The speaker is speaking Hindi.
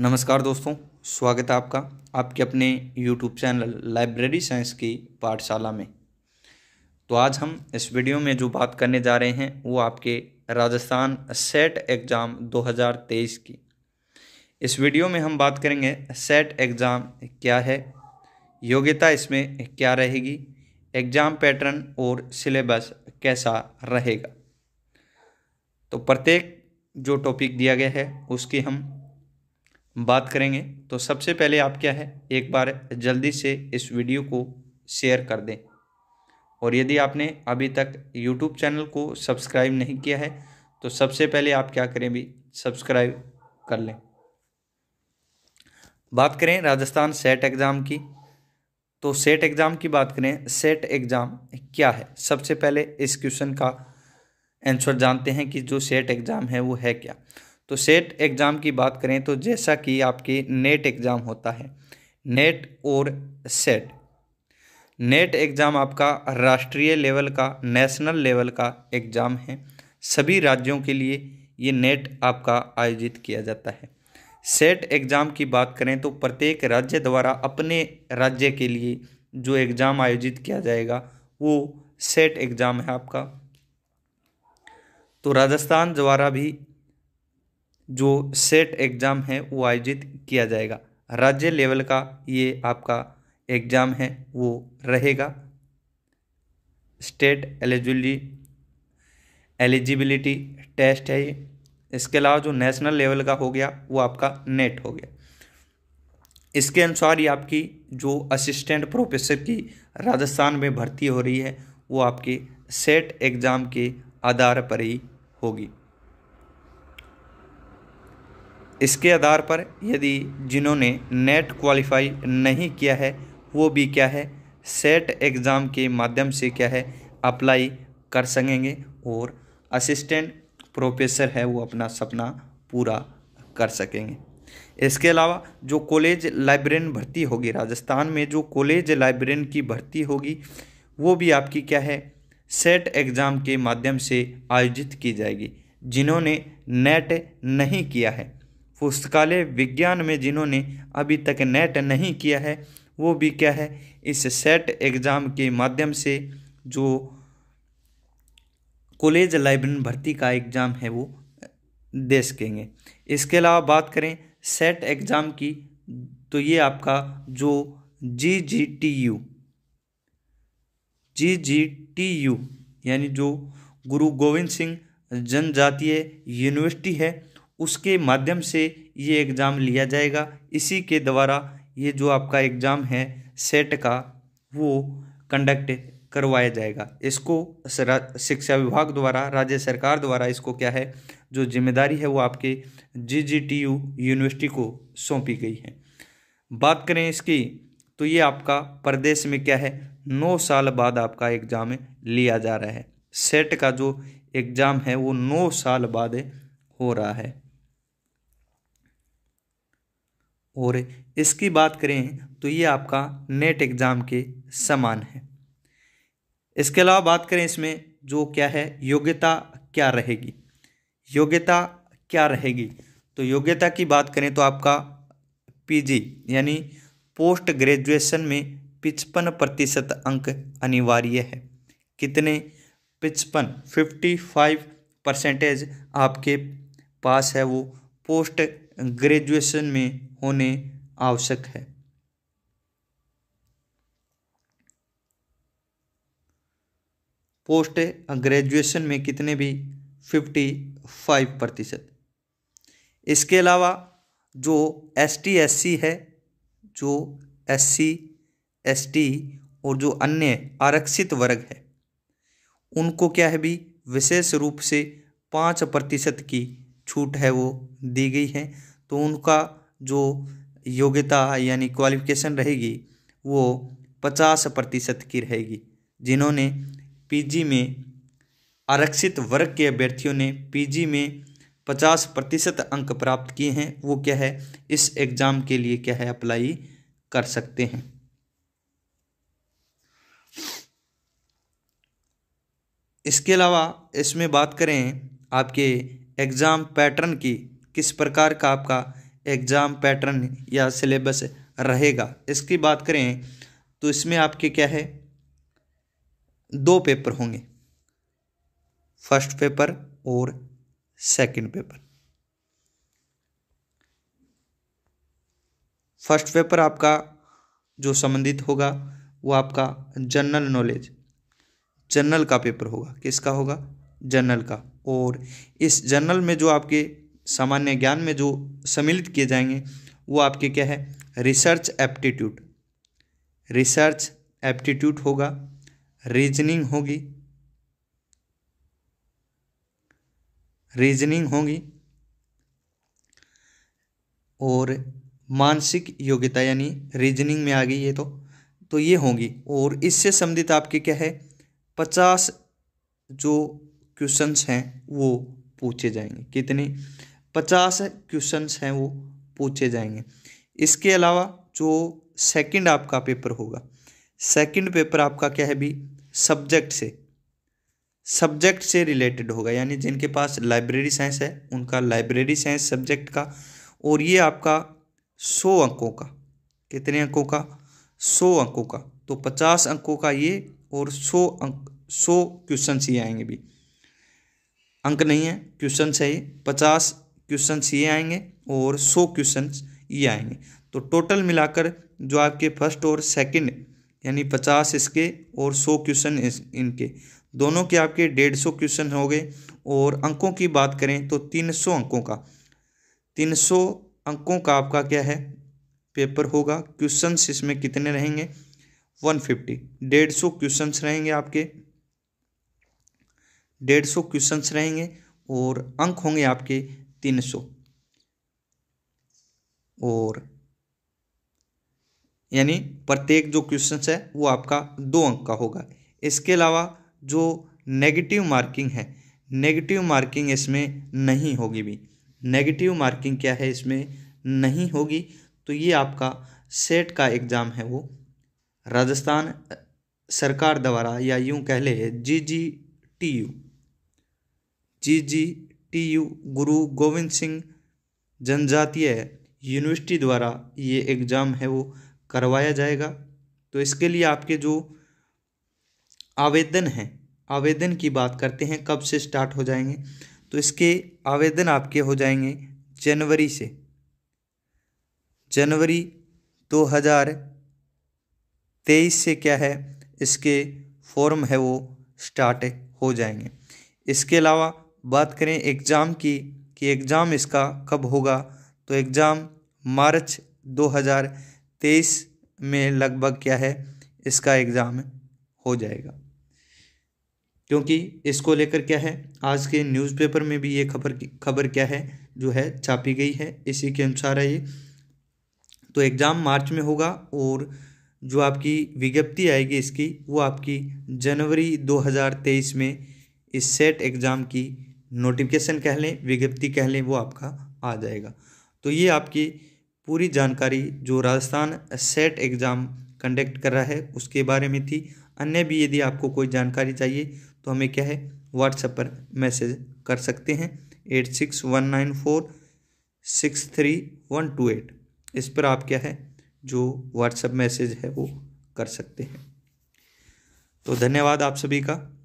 नमस्कार दोस्तों स्वागत है आपका आपके अपने यूट्यूब चैनल लाइब्रेरी साइंस की पाठशाला में तो आज हम इस वीडियो में जो बात करने जा रहे हैं वो आपके राजस्थान सेट एग्ज़ाम 2023 की इस वीडियो में हम बात करेंगे सेट एग्ज़ाम क्या है योग्यता इसमें क्या रहेगी एग्ज़ाम पैटर्न और सिलेबस कैसा रहेगा तो प्रत्येक जो टॉपिक दिया गया है उसकी हम बात करेंगे तो सबसे पहले आप क्या है एक बार जल्दी से इस वीडियो को शेयर कर दें और यदि आपने अभी तक यूट्यूब चैनल को सब्सक्राइब नहीं किया है तो सबसे पहले आप क्या करें भी सब्सक्राइब कर लें बात करें राजस्थान सेट एग्ज़ाम की तो सेट एग्ज़ाम की बात करें सेट एग्ज़ाम क्या है सबसे पहले इस क्वेश्चन का आंसर जानते हैं कि जो सेट एग्ज़ाम है वो है क्या तो सेट एग्ज़ाम की बात करें तो जैसा कि आपकी नेट एग्ज़ाम होता है नेट और सेट नेट एग्ज़ाम आपका राष्ट्रीय लेवल का नेशनल लेवल का एग्ज़ाम है सभी राज्यों के लिए ये नेट आपका आयोजित किया जाता है सेट एग्ज़ाम की बात करें तो प्रत्येक राज्य द्वारा अपने राज्य के लिए जो एग्ज़ाम आयोजित किया जाएगा वो सेट एग्ज़ाम है आपका तो राजस्थान द्वारा भी जो सेट एग्ज़ाम है वो आयोजित किया जाएगा राज्य लेवल का ये आपका एग्ज़ाम है वो रहेगा स्टेट एलिजिबिली एलिजिबिलिटी टेस्ट है ये इसके अलावा जो नेशनल लेवल का हो गया वो आपका नेट हो गया इसके अनुसार ये आपकी जो असिस्टेंट प्रोफेसर की राजस्थान में भर्ती हो रही है वो आपके सेट एग्ज़ाम के आधार पर ही होगी इसके आधार पर यदि जिन्होंने नेट क्वालिफाई नहीं किया है वो भी क्या है सेट एग्ज़ाम के माध्यम से क्या है अप्लाई कर सकेंगे और असिस्टेंट प्रोफेसर है वो अपना सपना पूरा कर सकेंगे इसके अलावा जो कॉलेज लाइब्रेरियन भर्ती होगी राजस्थान में जो कॉलेज लाइब्रेरियन की भर्ती होगी वो भी आपकी क्या है सेट एग्ज़ाम के माध्यम से आयोजित की जाएगी जिन्होंने नेट नहीं किया है पुस्तकालय विज्ञान में जिन्होंने अभी तक नेट नहीं किया है वो भी क्या है इस सेट एग्ज़ाम के माध्यम से जो कॉलेज लाइब्रेन भर्ती का एग्ज़ाम है वो दे सकेंगे इसके अलावा बात करें सेट एग्ज़ाम की तो ये आपका जो G G T U G G T U यानी जो गुरु गोविंद सिंह जनजातीय यूनिवर्सिटी है उसके माध्यम से ये एग्ज़ाम लिया जाएगा इसी के द्वारा ये जो आपका एग्ज़ाम है सेट का वो कंडक्ट करवाया जाएगा इसको शिक्षा विभाग द्वारा राज्य सरकार द्वारा इसको क्या है जो जिम्मेदारी है वो आपके G G T U university को सौंपी गई है बात करें इसकी तो ये आपका प्रदेश में क्या है नौ साल बाद आपका एग्ज़ाम लिया जा रहा है सेट का जो एग्ज़ाम है वो नौ साल बाद हो रहा है और इसकी बात करें तो ये आपका नेट एग्ज़ाम के समान है इसके अलावा बात करें इसमें जो क्या है योग्यता क्या रहेगी योग्यता क्या रहेगी तो योग्यता की बात करें तो आपका पीजी यानी पोस्ट ग्रेजुएशन में पिचपन प्रतिशत अंक अनिवार्य है कितने पिचपन फिफ्टी फाइव परसेंटेज आपके पास है वो पोस्ट ग्रेजुएशन में होने आवश्यक है पोस्ट ग्रेजुएशन में कितने भी फिफ्टी फाइव प्रतिशत इसके अलावा जो एस टी एस सी है जो एस सी एस टी और जो अन्य आरक्षित वर्ग है उनको क्या है भी विशेष रूप से पाँच प्रतिशत की छूट है वो दी गई है तो उनका जो योग्यता यानी क्वालिफिकेशन रहेगी वो पचास प्रतिशत की रहेगी जिन्होंने पीजी में आरक्षित वर्ग के अभ्यर्थियों ने पीजी में पचास प्रतिशत अंक प्राप्त किए हैं वो क्या है इस एग्ज़ाम के लिए क्या है अप्लाई कर सकते हैं इसके अलावा इसमें बात करें आपके एग्ज़ाम पैटर्न की किस प्रकार का आपका एग्ज़ाम पैटर्न या सिलेबस रहेगा इसकी बात करें तो इसमें आपके क्या है दो पेपर होंगे फर्स्ट पेपर और सेकंड पेपर फर्स्ट पेपर आपका जो संबंधित होगा वो आपका जनरल नॉलेज जनरल का पेपर होगा किसका होगा जनरल का और इस जर्नल में जो आपके सामान्य ज्ञान में जो सम्मिलित किए जाएंगे वो आपके क्या है रिसर्च एप्टीट्यूड रिसर्च एप्टीट्यूड होगा रीजनिंग होगी रीजनिंग होगी और मानसिक योग्यता यानी रीजनिंग में आ गई ये तो तो ये होंगी और इससे संबंधित आपके क्या है पचास जो क्वेश्चंस हैं वो पूछे जाएंगे कितने पचास क्वेश्चंस हैं वो पूछे जाएंगे इसके अलावा जो सेकंड आपका पेपर होगा सेकंड पेपर आपका क्या है भी सब्जेक्ट से सब्जेक्ट से रिलेटेड होगा यानी जिनके पास लाइब्रेरी साइंस है उनका लाइब्रेरी साइंस सब्जेक्ट का और ये आपका सौ अंकों का कितने अंकों का सौ अंकों का तो पचास अंकों का ये और सौ अंक सौ क्वेश्चन ही आएंगे भी अंक नहीं है क्वेश्चन है ये पचास क्वेश्चन ये आएंगे और सौ क्वेश्चन ये आएंगे तो टोटल मिलाकर जो आपके फर्स्ट और सेकंड यानी पचास इसके और सौ क्वेश्चन इनके दोनों के आपके डेढ़ सौ क्वेश्चन हो गए और अंकों की बात करें तो तीन सौ अंकों का तीन सौ अंकों का आपका क्या है पेपर होगा क्वेश्चन इसमें कितने रहेंगे वन फिफ्टी डेढ़ सौ क्वेश्चन रहेंगे आपके डेढ़ सौ क्वेश्चन रहेंगे और अंक होंगे आपके तीन सौ और यानी प्रत्येक जो क्वेश्चन है वो आपका दो अंक का होगा इसके अलावा जो नेगेटिव मार्किंग है नेगेटिव मार्किंग इसमें नहीं होगी भी नेगेटिव मार्किंग क्या है इसमें नहीं होगी तो ये आपका सेट का एग्ज़ाम है वो राजस्थान सरकार द्वारा या यूं कह ले G G T U G G T U Guru Gobind Singh जनजातीय यूनिवर्सिटी द्वारा ये एग्ज़ाम है वो करवाया जाएगा तो इसके लिए आपके जो आवेदन हैं आवेदन की बात करते हैं कब से स्टार्ट हो जाएंगे तो इसके आवेदन आपके हो जाएंगे जनवरी से जनवरी दो हज़ार तेईस से क्या है इसके फॉर्म है वो स्टार्ट हो जाएंगे इसके अलावा बात करें एग्ज़ाम की कि एग्ज़ाम इसका कब होगा तो एग्ज़ाम मार्च 2023 में लगभग क्या है इसका एग्ज़ाम हो जाएगा क्योंकि इसको लेकर क्या है आज के न्यूज़पेपर में भी ये खबर खबर क्या है जो है छापी गई है इसी के अनुसार है ये तो एग्ज़ाम मार्च में होगा और जो आपकी विज्ञप्ति आएगी इसकी वो आपकी जनवरी 2023 में इस सेट एग्ज़ाम की नोटिफिकेशन कह लें विज्ञप्ति कह लें वो आपका आ जाएगा तो ये आपकी पूरी जानकारी जो राजस्थान सेट एग्ज़ाम कंडक्ट कर रहा है उसके बारे में थी अन्य भी यदि आपको कोई जानकारी चाहिए तो हमें क्या है व्हाट्सएप पर मैसेज कर सकते हैं eight six one nine four six three one two eight इस पर आप क्या है जो व्हाट्सएप मैसेज है वो कर सकते हैं तो धन्यवाद आप सभी का